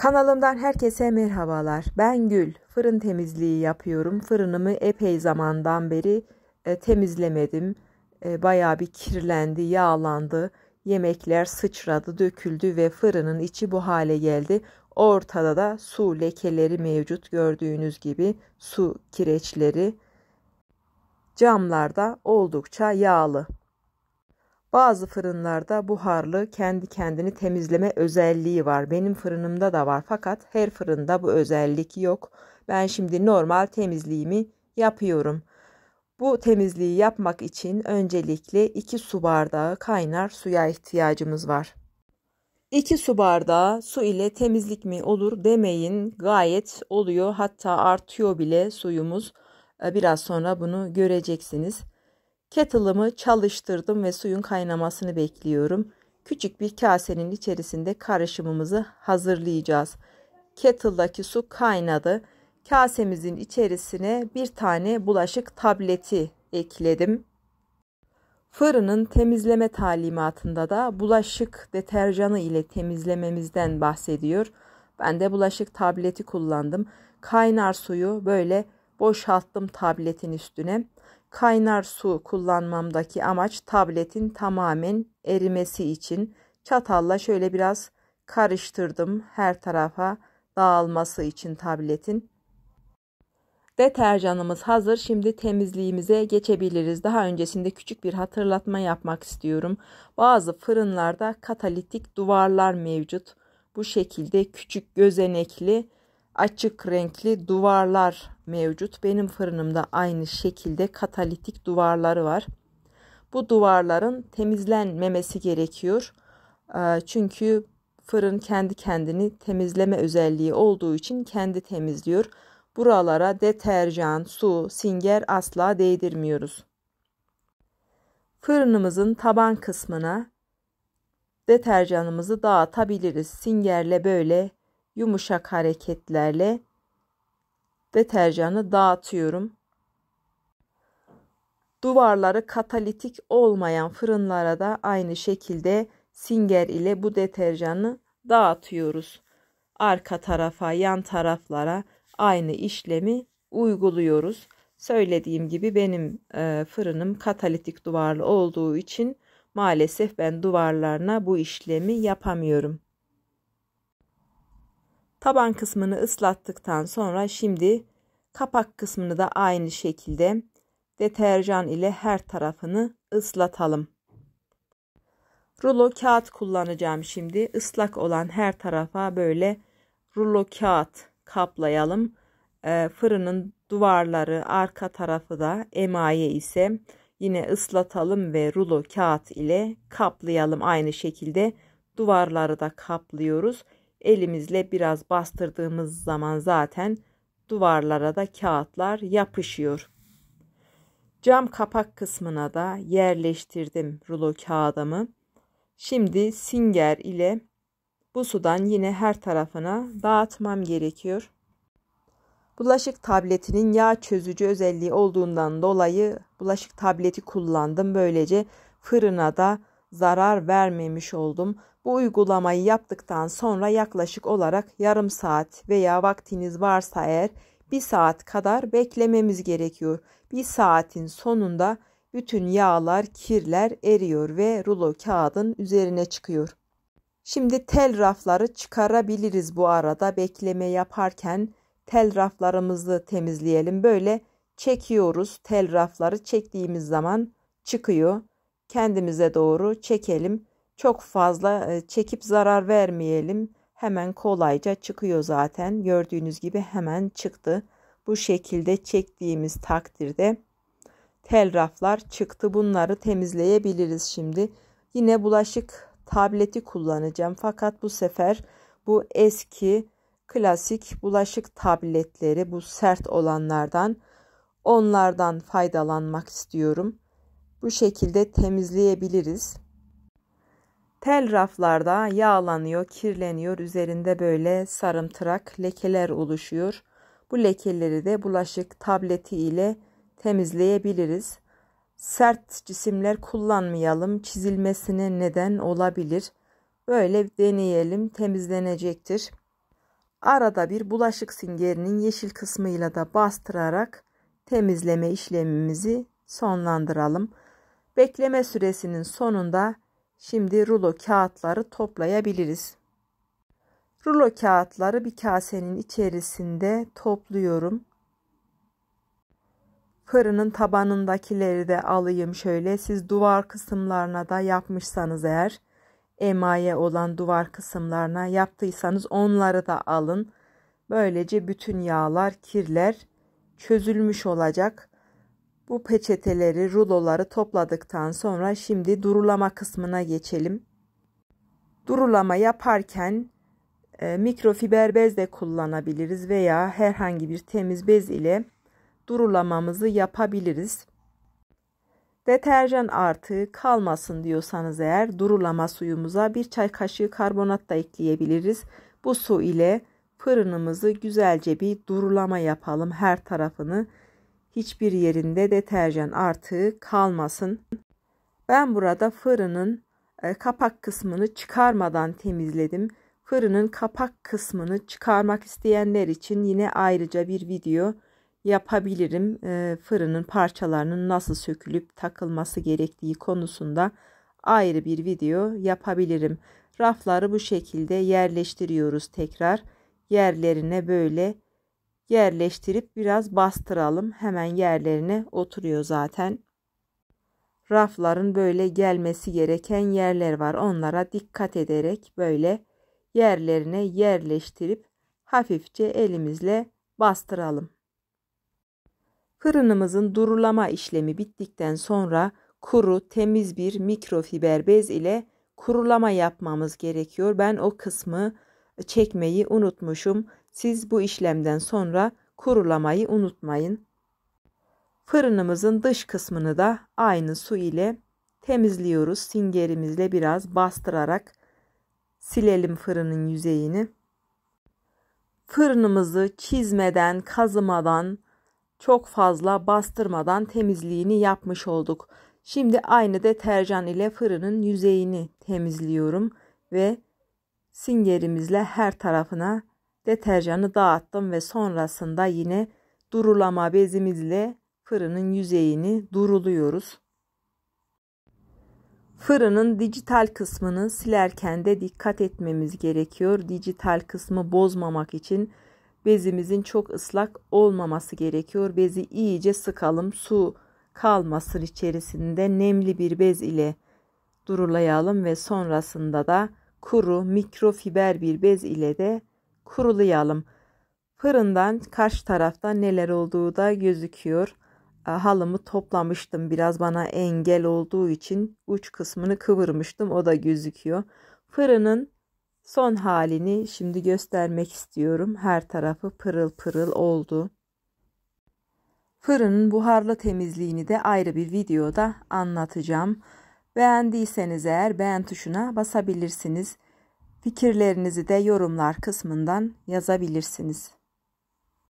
Kanalımdan herkese merhabalar. Ben Gül. Fırın temizliği yapıyorum. Fırınımı epey zamandan beri e, temizlemedim. E, bayağı bir kirlendi, yağlandı. Yemekler sıçradı, döküldü ve fırının içi bu hale geldi. Ortada da su lekeleri mevcut gördüğünüz gibi su kireçleri camlarda oldukça yağlı. Bazı fırınlarda buharlı kendi kendini temizleme özelliği var. Benim fırınımda da var fakat her fırında bu özellik yok. Ben şimdi normal temizliğimi yapıyorum. Bu temizliği yapmak için öncelikle 2 su bardağı kaynar suya ihtiyacımız var. 2 su bardağı su ile temizlik mi olur demeyin. Gayet oluyor hatta artıyor bile suyumuz. Ee, biraz sonra bunu göreceksiniz. Kettle'ımı çalıştırdım ve suyun kaynamasını bekliyorum. Küçük bir kasenin içerisinde karışımımızı hazırlayacağız. Kettle'daki su kaynadı. Kasemizin içerisine bir tane bulaşık tableti ekledim. Fırının temizleme talimatında da bulaşık deterjanı ile temizlememizden bahsediyor. Ben de bulaşık tableti kullandım. Kaynar suyu böyle boşalttım tabletin üstüne. Kaynar su kullanmamdaki amaç tabletin tamamen erimesi için çatalla şöyle biraz karıştırdım her tarafa dağılması için tabletin. Deterjanımız hazır. Şimdi temizliğimize geçebiliriz. Daha öncesinde küçük bir hatırlatma yapmak istiyorum. Bazı fırınlarda katalitik duvarlar mevcut. Bu şekilde küçük gözenekli açık renkli duvarlar mevcut. Benim fırınımda aynı şekilde katalitik duvarları var. Bu duvarların temizlenmemesi gerekiyor. Ee, çünkü fırın kendi kendini temizleme özelliği olduğu için kendi temizliyor. Buralara deterjan, su, singer asla değdirmiyoruz. Fırınımızın taban kısmına deterjanımızı dağıtabiliriz. Singerle böyle yumuşak hareketlerle deterjanı dağıtıyorum. Duvarları katalitik olmayan fırınlara da aynı şekilde singer ile bu deterjanı dağıtıyoruz. Arka tarafa, yan taraflara aynı işlemi uyguluyoruz. Söylediğim gibi benim e, fırınım katalitik duvarlı olduğu için maalesef ben duvarlarına bu işlemi yapamıyorum. Taban kısmını ıslattıktan sonra şimdi kapak kısmını da aynı şekilde deterjan ile her tarafını ıslatalım. Rulo kağıt kullanacağım şimdi. Islak olan her tarafa böyle rulo kağıt kaplayalım. Ee, fırının duvarları arka tarafı da emaye ise yine ıslatalım ve rulo kağıt ile kaplayalım. Aynı şekilde duvarları da kaplıyoruz elimizle biraz bastırdığımız zaman zaten duvarlara da kağıtlar yapışıyor. Cam kapak kısmına da yerleştirdim rulo kağıdımı. Şimdi singer ile bu sudan yine her tarafına dağıtmam gerekiyor. Bulaşık tabletinin yağ çözücü özelliği olduğundan dolayı bulaşık tableti kullandım. Böylece fırına da zarar vermemiş oldum. Bu uygulamayı yaptıktan sonra yaklaşık olarak yarım saat veya vaktiniz varsa eğer bir saat kadar beklememiz gerekiyor. Bir saatin sonunda bütün yağlar, kirler eriyor ve rulo kağıdın üzerine çıkıyor. Şimdi tel rafları çıkarabiliriz bu arada bekleme yaparken tel raflarımızı temizleyelim. Böyle çekiyoruz tel rafları çektiğimiz zaman çıkıyor kendimize doğru çekelim. Çok fazla e, çekip zarar vermeyelim. Hemen kolayca çıkıyor zaten. Gördüğünüz gibi hemen çıktı. Bu şekilde çektiğimiz takdirde tel raflar çıktı. Bunları temizleyebiliriz şimdi. Yine bulaşık tableti kullanacağım. Fakat bu sefer bu eski klasik bulaşık tabletleri bu sert olanlardan onlardan faydalanmak istiyorum. Bu şekilde temizleyebiliriz. Tel raflarda yağlanıyor, kirleniyor. Üzerinde böyle sarımtırak lekeler oluşuyor. Bu lekeleri de bulaşık tableti ile temizleyebiliriz. Sert cisimler kullanmayalım. Çizilmesine neden olabilir. Böyle deneyelim, temizlenecektir. Arada bir bulaşık singerinin yeşil kısmıyla da bastırarak temizleme işlemimizi sonlandıralım. Bekleme süresinin sonunda şimdi rulo kağıtları toplayabiliriz. Rulo kağıtları bir kasenin içerisinde topluyorum. Fırının tabanındakileri de alayım şöyle. Siz duvar kısımlarına da yapmışsanız eğer emaye olan duvar kısımlarına yaptıysanız onları da alın. Böylece bütün yağlar, kirler çözülmüş olacak. Bu peçeteleri, ruloları topladıktan sonra şimdi durulama kısmına geçelim. Durulama yaparken e, mikrofiber bez de kullanabiliriz veya herhangi bir temiz bez ile durulamamızı yapabiliriz. Deterjan artığı kalmasın diyorsanız eğer durulama suyumuza bir çay kaşığı karbonat da ekleyebiliriz. Bu su ile fırınımızı güzelce bir durulama yapalım her tarafını Hiçbir yerinde deterjan artığı kalmasın. Ben burada fırının e, kapak kısmını çıkarmadan temizledim. Fırının kapak kısmını çıkarmak isteyenler için yine ayrıca bir video yapabilirim. E, fırının parçalarının nasıl sökülüp takılması gerektiği konusunda ayrı bir video yapabilirim. Rafları bu şekilde yerleştiriyoruz tekrar. Yerlerine böyle yerleştirip biraz bastıralım. Hemen yerlerine oturuyor zaten. Rafların böyle gelmesi gereken yerler var. Onlara dikkat ederek böyle yerlerine yerleştirip hafifçe elimizle bastıralım. Fırınımızın durulama işlemi bittikten sonra kuru temiz bir mikrofiber bez ile kurulama yapmamız gerekiyor. Ben o kısmı çekmeyi unutmuşum. Siz bu işlemden sonra kurulamayı unutmayın. Fırınımızın dış kısmını da aynı su ile temizliyoruz. Singerimizle biraz bastırarak silelim fırının yüzeyini. Fırınımızı çizmeden, kazımadan, çok fazla bastırmadan temizliğini yapmış olduk. Şimdi aynı deterjan ile fırının yüzeyini temizliyorum ve Singerimizle her tarafına deterjanı dağıttım ve sonrasında yine durulama bezimizle fırının yüzeyini duruluyoruz. Fırının dijital kısmını silerken de dikkat etmemiz gerekiyor. Dijital kısmı bozmamak için bezimizin çok ıslak olmaması gerekiyor. Bezi iyice sıkalım. Su kalmasın içerisinde nemli bir bez ile durulayalım ve sonrasında da kuru mikrofiber bir bez ile de kurulayalım. Fırından karşı tarafta neler olduğu da gözüküyor. Halımı toplamıştım biraz bana engel olduğu için uç kısmını kıvırmıştım o da gözüküyor. Fırının son halini şimdi göstermek istiyorum. Her tarafı pırıl pırıl oldu. Fırının buharlı temizliğini de ayrı bir videoda anlatacağım. Beğendiyseniz eğer beğen tuşuna basabilirsiniz. Fikirlerinizi de yorumlar kısmından yazabilirsiniz.